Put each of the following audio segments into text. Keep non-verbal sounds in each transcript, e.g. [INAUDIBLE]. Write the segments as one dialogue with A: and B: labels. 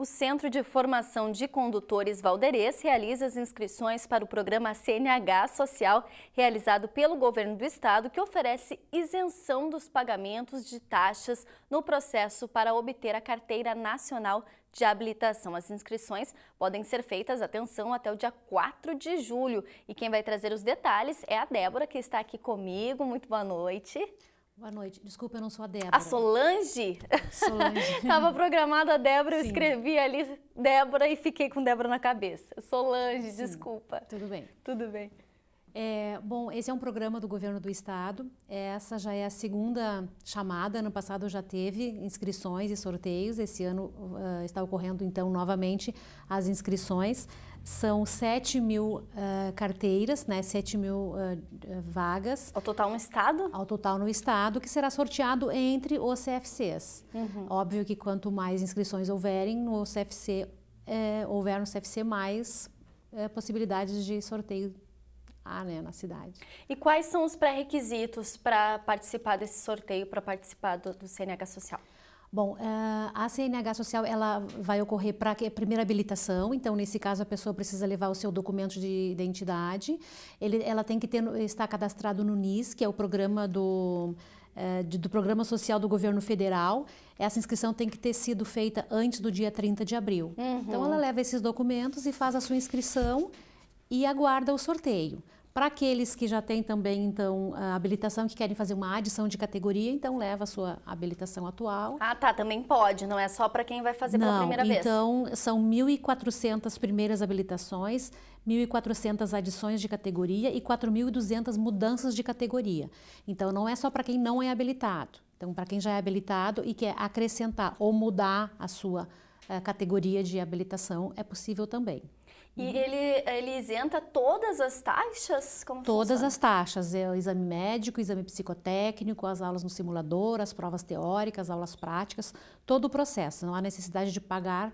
A: O Centro de Formação de Condutores Valderês realiza as inscrições para o programa CNH Social, realizado pelo governo do estado, que oferece isenção dos pagamentos de taxas no processo para obter a carteira nacional de habilitação. As inscrições podem ser feitas, atenção, até o dia 4 de julho. E quem vai trazer os detalhes é a Débora, que está aqui comigo. Muito boa noite. Boa noite. Desculpa, eu não sou a Débora. A Solange? Solange. [LAUGHS] Tava programada a Débora, Sim. eu escrevi ali Débora e fiquei com Débora na cabeça. Solange, Sim. desculpa. Tudo
B: bem. Tudo bem. É, bom, esse é um programa do governo do estado. Essa já é a segunda chamada. Ano passado já teve inscrições e sorteios. Esse ano uh, está ocorrendo, então, novamente as inscrições. São 7 mil uh, carteiras, né? 7 mil uh, vagas. Ao total no estado? Ao total no estado, que será sorteado entre os CFCs. Uhum. Óbvio que quanto mais inscrições houverem no CFC, eh, houver no CFC, mais eh, possibilidades de sorteio há ah, né, na cidade.
A: E quais são os pré-requisitos para participar desse sorteio, para participar do, do CNH Social?
B: Bom, eh, a CNH social ela vai ocorrer para a primeira habilitação, então nesse caso a pessoa precisa levar o seu documento de identidade, Ele, ela tem que ter, estar cadastrado no NIS, que é o programa do, eh, do Programa Social do Governo Federal. Essa inscrição tem que ter sido feita antes do dia 30 de abril. Uhum. Então ela leva esses documentos e faz a sua inscrição e aguarda o sorteio. Para aqueles que já têm também, então, a habilitação, que querem fazer uma adição de categoria, então leva a sua habilitação atual. Ah, tá, também pode, não é só para quem vai fazer não, pela primeira então, vez. Então, são 1.400 primeiras habilitações, 1.400 adições de categoria e 4.200 mudanças de categoria. Então, não é só para quem não é habilitado. Então, para quem já é habilitado e quer acrescentar ou mudar a sua a eh, categoria de habilitação, é possível também. E
A: uhum. ele, ele isenta todas as taxas? Como todas funciona?
B: as taxas. É o exame médico, o exame psicotécnico, as aulas no simulador, as provas teóricas, as aulas práticas, todo o processo. Não há necessidade de pagar,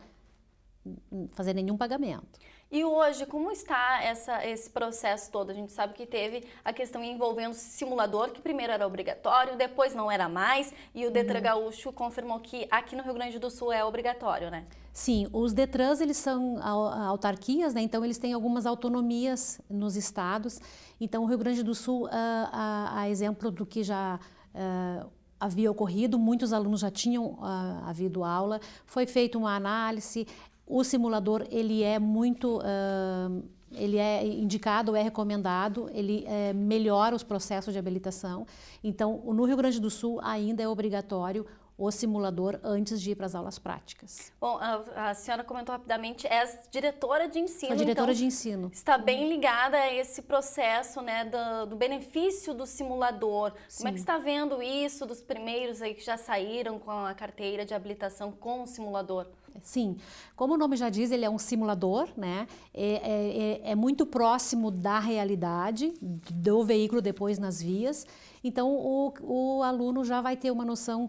B: fazer nenhum pagamento.
A: E hoje, como está essa, esse processo todo? A gente sabe que teve a questão envolvendo simulador, que primeiro era obrigatório, depois não era mais, e o Detran uhum. Gaúcho confirmou que aqui no Rio Grande do Sul é obrigatório, né?
B: Sim, os Detrans eles são autarquias, né? então eles têm algumas autonomias nos estados. Então o Rio Grande do Sul, a, ah, a, a exemplo do que já a, ah, havia ocorrido, muitos alunos já tinham ah, havido aula, foi feita uma análise, o simulador ele é muito uh, ele é indicado, é recomendado, ele eh, melhora os processos de habilitação. Então, no Rio Grande do Sul ainda é obrigatório o simulador antes de ir para as aulas práticas.
A: Bom, a, a senhora comentou rapidamente, é diretora de ensino. A diretora então, de ensino. Está bem ligada a esse processo né, do, do benefício do simulador. Sim. Como é que está vendo isso dos primeiros aí que já saíram com a carteira de habilitação com o simulador?
B: Sim, como o nome já diz, ele é um simulador, né? É, é, é, é, muito próximo da realidade do veículo depois nas vias. Então o, o aluno já vai ter uma noção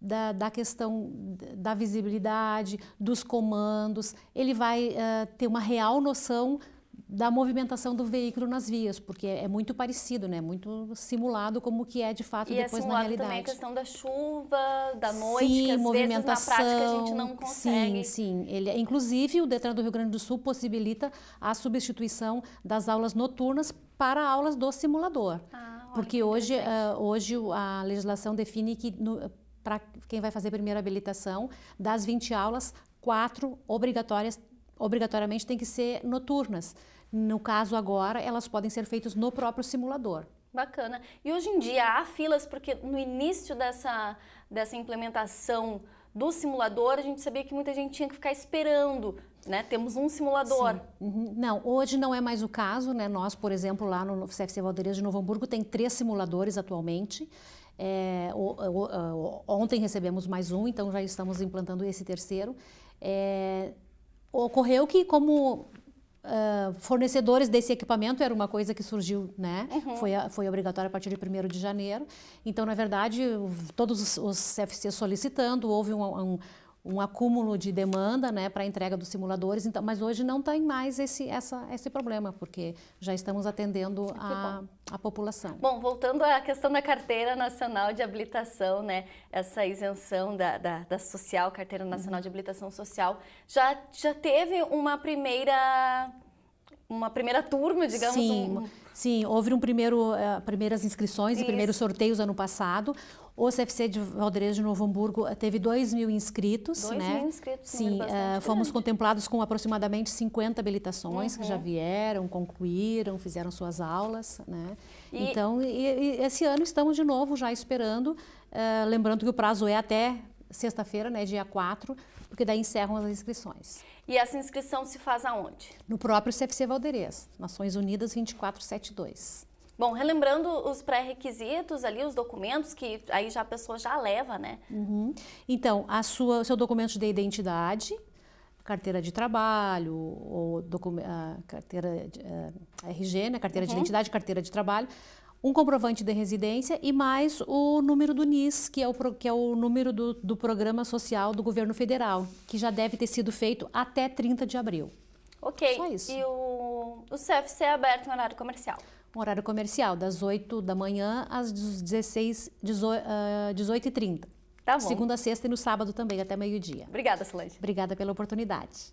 B: da, da, questão da visibilidade, dos comandos. Ele vai uh, ter uma real noção da movimentação do veículo nas vias, porque é, muito parecido, né? Muito simulado como que é de fato e é depois é simulado na realidade. também a questão
A: da chuva, da noite, sim, que às movimentação, vezes na prática a gente não
B: consegue. Sim, sim. Ele, é, inclusive o Detran do Rio Grande do Sul possibilita a substituição das aulas noturnas para aulas do simulador. Ah, porque hoje, uh, hoje a legislação define que para quem vai fazer a primeira habilitação, das 20 aulas, quatro obrigatórias obrigatoriamente tem que ser noturnas. No caso agora, elas podem ser feitas no próprio simulador.
A: Bacana. E hoje em dia há filas, porque no início dessa, dessa implementação do simulador, a gente sabia que muita gente tinha que ficar esperando, né? Temos um simulador. Uhum. Não, hoje não é mais o caso,
B: né? Nós, por exemplo, lá no CFC Valderias de Novo Hamburgo, tem três simuladores atualmente. É, o, o, ontem recebemos mais um, então já estamos implantando esse terceiro. É, ocorreu que, como Uh, fornecedores desse equipamento era uma coisa que surgiu, né? Uhum. Foi, foi obrigatório a partir de 1 de janeiro. Então, na verdade, todos os, os CFCs solicitando, houve um, um, um acúmulo de demanda né, para a entrega dos simuladores, então, mas hoje não tem mais esse, essa, esse problema, porque já estamos atendendo ah, a, a população.
A: Bom, voltando à questão da Carteira Nacional de Habilitação, né, essa isenção da, da, da social, Carteira uhum. Nacional uhum. de Habilitação Social, já, já teve uma primeira uma primeira turma, digamos. Sim, um...
B: Sim, houve um primeiro, uh, primeiras inscrições Isso. e primeiros sorteios ano passado. O CFC de Valderejo de Novo Hamburgo eh, teve 2 mil inscritos. 2 né? mil inscritos, Sim, uh, fomos grande. contemplados com aproximadamente 50 habilitações uhum. que já uhum. vieram, concluíram, fizeram suas aulas. Né? E... Então, e, e esse ano estamos de novo já esperando. Uh, lembrando que o prazo é até sexta-feira, né, dia 4, porque daí encerram as inscrições.
A: E essa inscrição se faz aonde?
B: No próprio CFC Valdeirês, Nações
A: Unidas 2472. Bom, relembrando os pré-requisitos ali, os documentos que aí já a pessoa já leva, né?
B: Uhum. Então, a sua, seu documento de identidade, carteira de trabalho, ou ah, carteira de, uh, ah, RG, né? carteira uhum. de identidade, carteira de trabalho, um comprovante de residência e mais o número do NIS, que é o, que é o número do, do programa social do governo federal, que já deve ter sido feito até 30 de abril.
A: Ok. Só isso. E o, o CFC é aberto em horário comercial?
B: Um horário comercial, das 8 da manhã às 16, 18, uh, 18 e 30 Tá bom. Segunda, sexta e no sábado também, até meio-dia.
A: Obrigada, Solange.
B: Obrigada pela oportunidade.